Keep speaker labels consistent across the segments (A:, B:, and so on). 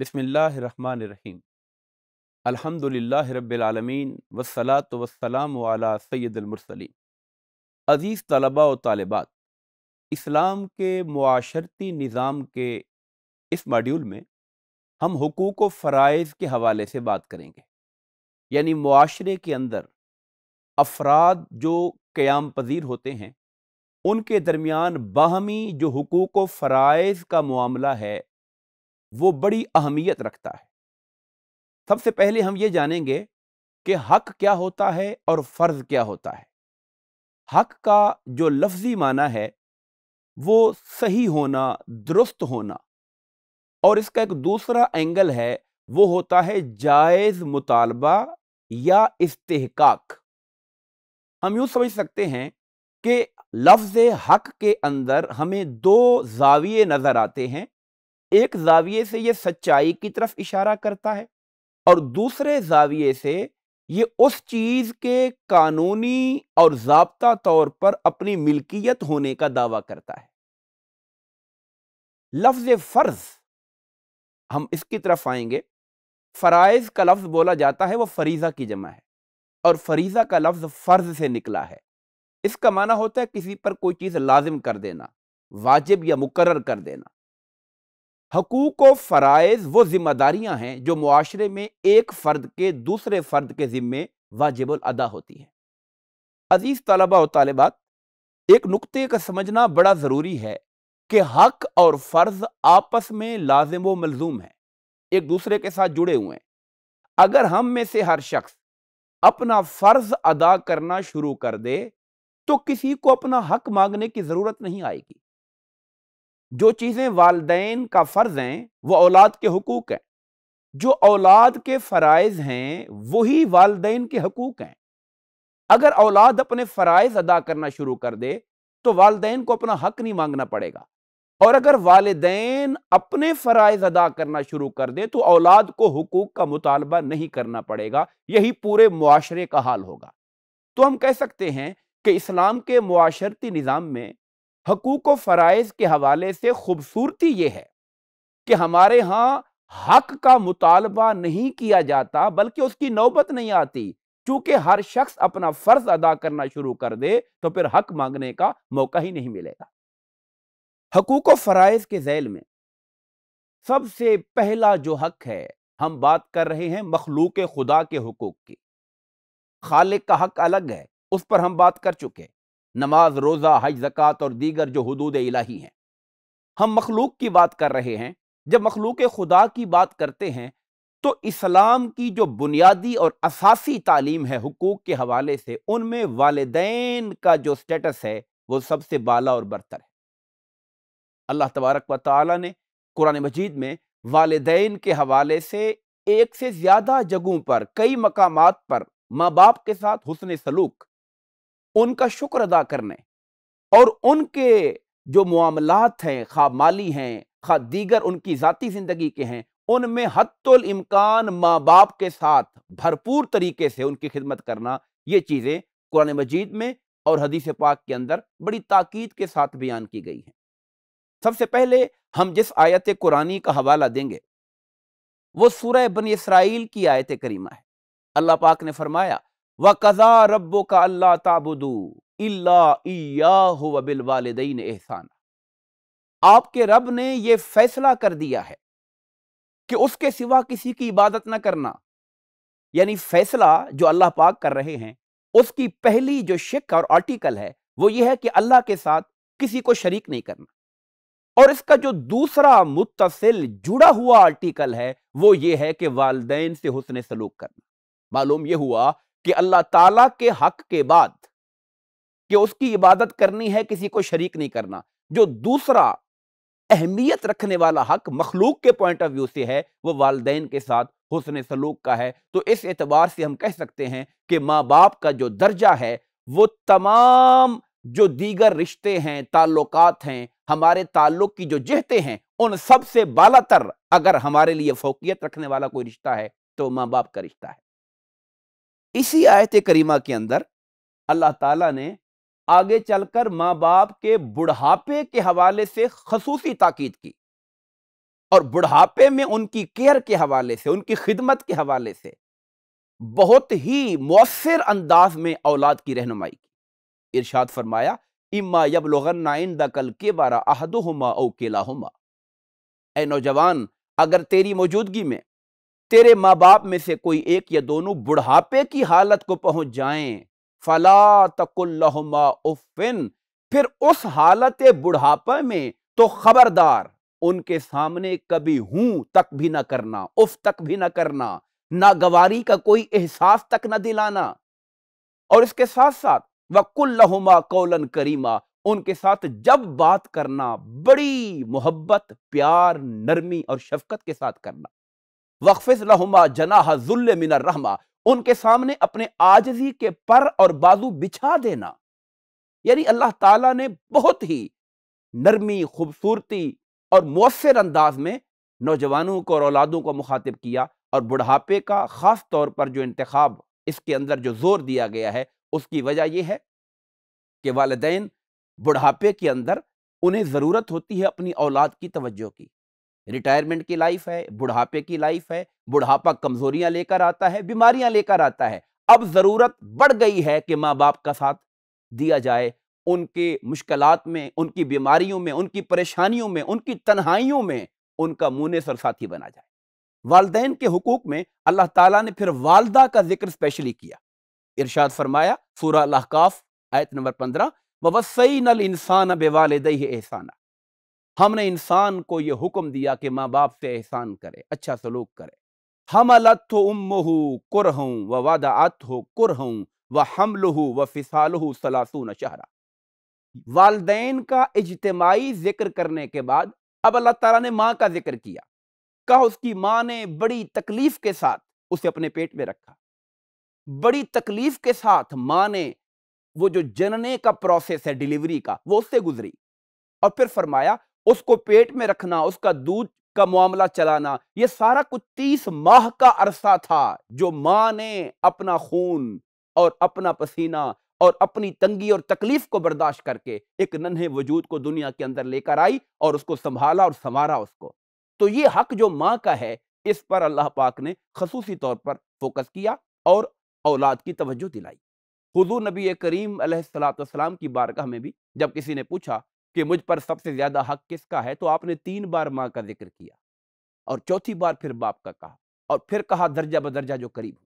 A: बसमीम अलहमदिल्ला रबालमीन वसलात वसलाम वाला सैदमरसली अज़ीज़ तलबा व तालबात इस्लाम के माशरती निज़ाम के इस मॉड्यूल में हम हकूक़ व फ़रज़ के हवाले से बात करेंगे यानी माशरे के अंदर अफराद जो क़्याम पजीर होते हैं उनके दरमियान बाहमी जो हकूक़ व फ़रज़ का मामला है वो बड़ी अहमियत रखता है सबसे पहले हम ये जानेंगे कि हक क्या होता है और फ़र्ज़ क्या होता है हक का जो लफ्ज़ी माना है वो सही होना दुरुस्त होना और इसका एक दूसरा एंगल है वो होता है जायज़ मुतालबा या इस्तेहकाक हम यूँ समझ सकते हैं कि लफ्ज़ हक के अंदर हमें दो जाविये नज़र आते हैं एक जाविये से ये सच्चाई की तरफ इशारा करता है और दूसरे जाविये से ये उस चीज़ के कानूनी और जबता तौर पर अपनी मिल्कियत होने का दावा करता है लफ्ज़ फ़र्ज हम इसकी तरफ आएंगे फ़राइज़ का लफ्ज़ बोला जाता है वो फरीज़ा की जमा है और फरीज़ा का लफ्ज़ फ़र्ज से निकला है इसका माना होता है किसी पर कोई चीज़ लाजिम कर देना वाजिब या मुकर कर देना हकूक व फ़रज़ वो ज़िम्मेदारियाँ हैं जो माशरे में एक फ़र्द के दूसरे फ़र्द के ज़िम्मे वाजिबल अदा होती हैं अजीज़ तलबा और तालबात एक नुकते का समझना बड़ा ज़रूरी है कि हक और फ़र्ज़ आपस में लाजम व मलजूम हैं एक दूसरे के साथ जुड़े हुए हैं अगर हम में से हर शख्स अपना फ़र्ज़ अदा करना शुरू कर दे तो किसी को अपना हक मांगने की ज़रूरत नहीं आएगी जो चीज़ें वालदेन का फ़र्ज़ हैं वो औलाद के हकूक़ हैं जो औलाद के फ़रज़ हैं वही वालदेन के हकूक़ हैं अगर औलाद अपने फ़रज़ अदा करना शुरू कर दे तो वालदेन को अपना हक नहीं मांगना पड़ेगा और अगर वालदेन अपने फ़रज़ अदा करना शुरू कर दे तो औलाद को हकूक़ का मुतालबा नहीं करना पड़ेगा यही पूरे माशरे का हाल होगा तो हम कह सकते हैं कि इस्लाम के माशरती निज़ाम में हकूक फ़रज़ के हवाले से खूबसूरती ये है कि हमारे यहाँ हक का मुतालबा नहीं किया जाता बल्कि उसकी नौबत नहीं आती चूंकि हर शख्स अपना फ़र्ज अदा करना शुरू कर दे तो फिर हक मांगने का मौका ही नहीं मिलेगा हकूक फ़राइज के जैल में सबसे पहला जो हक है हम बात कर रहे हैं मखलूक खुदा के हकूक़ की खालिक का हक अलग है उस पर हम बात कर चुके नमाज रोज़ा हज ज़क़़त और दीगर जो हदूद इलाही हैं हम मखलूक की बात कर रहे हैं जब मखलूक खुदा की बात करते हैं तो इस्लाम की जो बुनियादी और असासी तालीम है हकूक़ के हवाले से उनमें वालदेन का जो स्टेटस है वो सबसे बाला और बरतर है अल्लाह तबारक व ताली ने कुरान मजीद में वालदेन के हवाले से एक से ज़्यादा जगहों पर कई मकाम पर माँ बाप के साथ हुसन सलूक उनका शुक्र अदा करने और उनके जो मामलात हैं खा माली हैं खा दीगर उनकी ज़ाती ज़िंदगी के हैं उनमें हतमकान इम्कान माँ बाप के साथ भरपूर तरीके से उनकी खिदमत करना ये चीज़ें कुरान मजीद में और हदीस पाक के अंदर बड़ी ताकीद के साथ बयान की गई हैं सबसे पहले हम जिस आयत कुरानी का हवाला देंगे वो सूरह बन इसराइल की आयत करीमा है अल्लाह पाक ने फरमाया व कज़ा रबो का अल्लाह ताबुदू इल्ला बिल आपके रब ने यह फैसला कर दिया है कि उसके सिवा किसी की इबादत ना करना यानी फैसला जो अल्लाह पाक कर रहे हैं उसकी पहली जो शिक और आर्टिकल है वो ये है कि अल्लाह के साथ किसी को शरीक नहीं करना और इसका जो दूसरा मुतसिल जुड़ा हुआ आर्टिकल है वो ये है कि वालदेन से हुसन सलूक करना मालूम यह हुआ कि अल्लाह ताला के हक के बाद कि उसकी इबादत करनी है किसी को शरीक नहीं करना जो दूसरा अहमियत रखने वाला हक मखलूक के पॉइंट ऑफ व्यू से है वो वालदेन के साथ हुसन सलूक का है तो इस एतबार से हम कह सकते हैं कि माँ बाप का जो दर्जा है वो तमाम जो दीगर रिश्ते हैं ताल्लुकात हैं हमारे ताल्लुक की जो जहते हैं उन सबसे बालातर अगर हमारे लिए फोकियत रखने वाला कोई रिश्ता है तो माँ बाप का रिश्ता है इसी आयत करीमा के अंदर अल्लाह ताला ने आगे चलकर माँ बाप के बुढ़ापे के हवाले से खसूसी ताकीद की और बुढ़ापे में उनकी केयर के हवाले से उनकी खिदमत के हवाले से बहुत ही मौसर अंदाज में औलाद की रहनुमाई की इर्शाद फरमाया इमा यब लोगन दल के बारा हुमा ओ केला हुमा ए नौजवान अगर तेरी मौजूदगी में तेरे माँ बाप में से कोई एक या दोनों बुढ़ापे की हालत को पहुंच जाएं फला तकुल्लहुमा उफ़िन फिर उस हालत बुढ़ापे में तो खबरदार उनके सामने कभी हूं तक भी ना करना उफ तक भी ना करना ना गवारी का कोई एहसास तक ना दिलाना और इसके साथ साथ वकुल्लहुमा कौलन करीमा उनके साथ जब बात करना बड़ी मोहब्बत प्यार नरमी और शफकत के साथ करना वक्फ़ लहुमा जनाह जुल्ल मिनर रहमा उनके सामने अपने आजजी के पर और बाजू बिछा देना यानी अल्लाह ताला ने बहुत ही नरमी खूबसूरती और मौसर अंदाज में नौजवानों को और औलादों को मुखातिब किया और बुढ़ापे का ख़ास तौर पर जो इंतखब इसके अंदर जो ज़ोर दिया गया है उसकी वजह यह है कि वालदेन बुढ़ापे के अंदर उन्हें ज़रूरत होती है अपनी औलाद की तवज्जो की रिटायरमेंट की लाइफ है बुढ़ापे की लाइफ है बुढ़ापा कमजोरियां लेकर आता है बीमारियां लेकर आता है अब ज़रूरत बढ़ गई है कि माँ बाप का साथ दिया जाए उनके मुश्किल में उनकी बीमारियों में उनकी परेशानियों में उनकी तन्हाइयों में उनका मुने सर साथी बना जाए वालदेन के हकूक में अल्लाह ताला ने फिर वालदा का जिक्र स्पेशली किया इरशाद फरमाया सूरा लहकाफ आयत नंबर पंद्रह वसई नल इंसान बेवालद एहसाना हमने इंसान को यह हुक्म दिया कि माँ बाप से एहसान करे अच्छा सलूक करे हम अलत उम कुरह व अत हो कुरह व हमलहू व फिसालहू सलासून शहरा वालदेन का इजतमाही जिक्र करने के बाद अब अल्लाह तला ने माँ का जिक्र किया कहा उसकी माँ ने बड़ी तकलीफ के साथ उसे अपने पेट में रखा बड़ी तकलीफ के साथ माँ ने वो जो जनने का प्रोसेस है डिलीवरी का वो उससे गुजरी और फिर फरमाया उसको पेट में रखना उसका दूध का मामला चलाना ये सारा कुछ तीस माह का अरसा था जो माँ ने अपना खून और अपना पसीना और अपनी तंगी और तकलीफ को बर्दाश्त करके एक नन्हे वजूद को दुनिया के अंदर लेकर आई और उसको संभाला और संवारा उसको तो ये हक जो माँ का है इस पर अल्लाह पाक ने खसूसी तौर पर फोकस किया और औलाद की तवज्जो दिलाई हजू नबी करीम सलाम की बारगाह में भी जब किसी ने पूछा कि मुझ पर सबसे ज्यादा हक किसका है तो आपने तीन बार माँ का जिक्र किया और चौथी बार फिर बाप का कहा और फिर कहा दर्जा बदर्जा जो करीब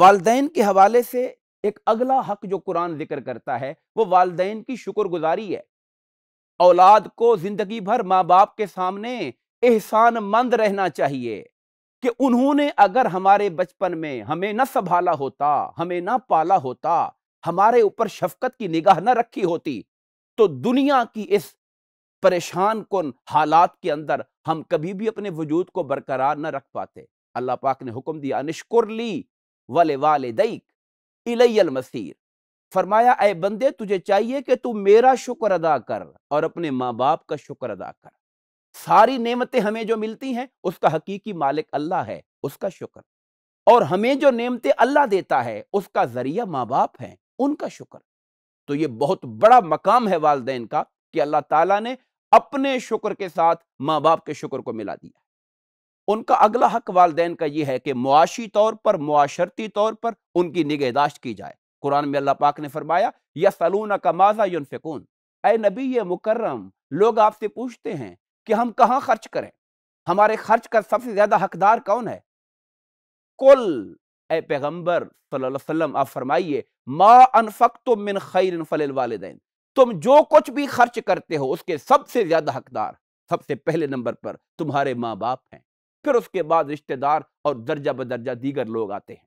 A: वालदेन के हवाले से एक अगला हक जो कुरान जिक्र करता है वो वालदेन की शुक्रगुजारी है औलाद को जिंदगी भर माँ बाप के सामने एहसान मंद रहना चाहिए कि उन्होंने अगर हमारे बचपन में हमें ना संभाला होता हमें ना पाला होता हमारे ऊपर शफकत की निगाह न रखी होती तो दुनिया की इस परेशान कन हालात के अंदर हम कभी भी अपने वजूद को बरकरार न रख पाते अल्लाह पाक ने हुक्म दिया निश्कुर वाले वाले दईक इलैल मसीर फरमाया ए बंदे तुझे चाहिए कि तू मेरा शुक्र अदा कर और अपने माँ बाप का शुक्र अदा कर सारी नेमतें हमें जो मिलती हैं उसका हकीकी मालिक अल्लाह है उसका शुक्र और हमें जो नेमतें अल्लाह देता है उसका जरिया माँ बाप है उनका शुक्र तो ये बहुत बड़ा मकाम है वालदेन का कि अल्लाह ताला ने अपने शुक्र के साथ माँ बाप के शुक्र को मिला दिया उनका अगला हक वालदेन का ये है कि मुआशी तौर पर मुआशरती तौर पर उनकी निगहदाश्त की जाए कुरान में अल्लाह पाक ने फरमाया या सलून का माजा युनफिकून ए नबी ये मुकर्रम लोग आपसे पूछते हैं कि हम कहाँ खर्च करें हमारे खर्च का सबसे ज़्यादा हकदार कौन है कुल ए पैगम्बर वसल्लम आप फरमाइए मा अनफक तो मिन खैर फल तुम जो कुछ भी खर्च करते हो उसके सबसे ज़्यादा हकदार सबसे पहले नंबर पर तुम्हारे माँ बाप हैं फिर उसके बाद रिश्तेदार और दर्जा बदर्जा दीगर लोग आते हैं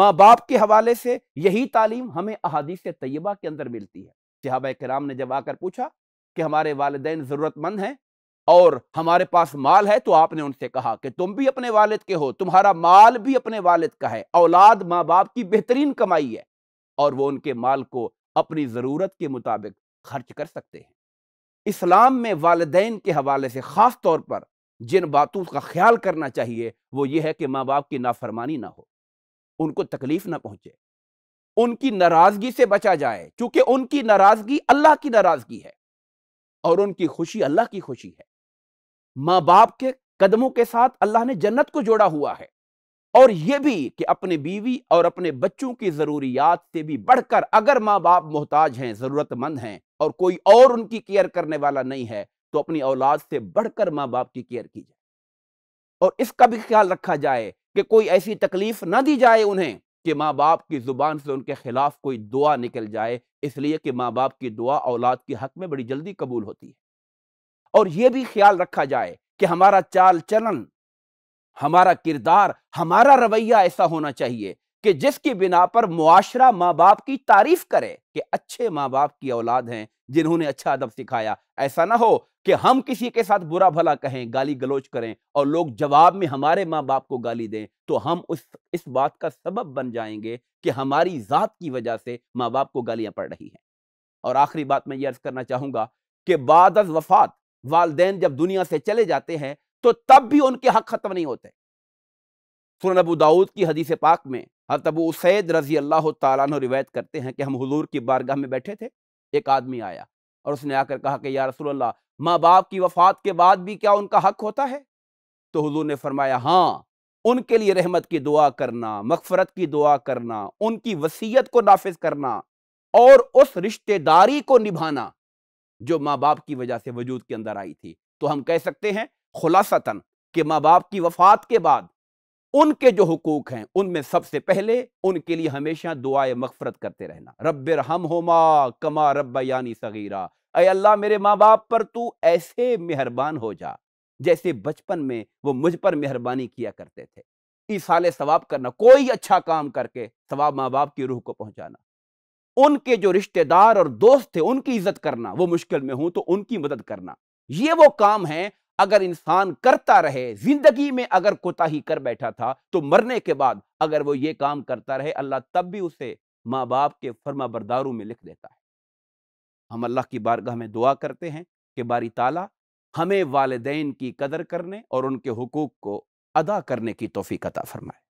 A: माँ बाप के हवाले से यही तालीम हमें अहादीस तैयबा के अंदर मिलती है सिहाब कराम ने जब आकर पूछा कि हमारे वालदेन ज़रूरतमंद हैं और हमारे पास माल है तो आपने उनसे कहा कि तुम भी अपने वालिद के हो तुम्हारा माल भी अपने वालिद का है औलाद माँ बाप की बेहतरीन कमाई है और वो उनके माल को अपनी ज़रूरत के मुताबिक खर्च कर सकते हैं इस्लाम में वालदेन के हवाले से ख़ास तौर पर जिन बातों का ख्याल करना चाहिए वो ये है कि माँ बाप की नाफरमानी ना हो उनको तकलीफ़ ना पहुँचे उनकी नाराज़गी से बचा जाए क्योंकि उनकी नाराज़गी अल्लाह की नाराज़गी है और उनकी खुशी अल्लाह की खुशी है माँ बाप के कदमों के साथ अल्लाह ने जन्नत को जोड़ा हुआ है और यह भी कि अपने बीवी और अपने बच्चों की ज़रूरियात से भी बढ़कर अगर माँ बाप मोहताज हैं ज़रूरतमंद हैं और कोई और उनकी केयर करने वाला नहीं है तो अपनी औलाद से बढ़कर माँ बाप की केयर की जाए और इसका भी ख्याल रखा जाए कि कोई ऐसी तकलीफ ना दी जाए उन्हें कि माँ बाप की ज़ुबान से उनके ख़िलाफ़ कोई दुआ निकल जाए इसलिए कि माँ बाप की दुआ औलाद के हक में बड़ी जल्दी कबूल होती है और यह भी ख्याल रखा जाए कि हमारा चाल चलन हमारा किरदार हमारा रवैया ऐसा होना चाहिए कि जिसकी बिना पर मुआशरा माँ बाप की तारीफ करे कि अच्छे माँ बाप की औलाद हैं जिन्होंने अच्छा अदब सिखाया ऐसा ना हो कि हम किसी के साथ बुरा भला कहें गाली गलोच करें और लोग जवाब में हमारे माँ बाप को गाली दें तो हम उस इस बात का सबब बन जाएंगे कि हमारी ज़ात की वजह से माँ बाप को गालियां पड़ रही हैं और आखिरी बात मैं ये अर्ज़ करना चाहूंगा कि बाद वफात वालदे जब दुनिया से चले जाते हैं तो तब भी उनके हक ख़त्म नहीं होते सुन अबू दाऊद की हदीस पाक में हर अबू उसैद रजी अल्लाह तवायत करते हैं कि हम हजूर की बारगाह में बैठे थे एक आदमी आया और उसने आकर कहा कि यार रसोल्ला माँ बाप की वफात के बाद भी क्या उनका हक होता है तो हजूर ने फरमाया हाँ उनके लिए रहमत की दुआ करना मकफरत की दुआ करना उनकी वसीयत को नाफिज करना और उस रिश्तेदारी को निभाना जो माँ बाप की वजह से वजूद के अंदर आई थी तो हम कह सकते हैं खुलासतन कि माँ बाप की वफात के बाद उनके जो हकूक़ हैं उनमें सबसे पहले उनके लिए हमेशा दुआए मफफरत करते रहना रब हो होमा कमा रब यानी सगीरा अय अल्लाह मेरे माँ बाप पर तू ऐसे मेहरबान हो जा जैसे बचपन में वो मुझ पर मेहरबानी किया करते थे साले सवाब करना कोई अच्छा काम करके सवाब माँ बाप की रूह को पहुंचाना उनके जो रिश्तेदार और दोस्त थे उनकी इज्जत करना वो मुश्किल में हूं तो उनकी मदद करना ये वो काम है अगर इंसान करता रहे जिंदगी में अगर कोताही कर बैठा था तो मरने के बाद अगर वो ये काम करता रहे अल्लाह तब भी उसे माँ बाप के फर्मा बरदारों में लिख देता है हम अल्लाह की बारगाह में दुआ करते हैं कि बारी ताला हमें वालदेन की कदर करने और उनके हकूक़ को अदा करने की तोफ़ी कता फरमाए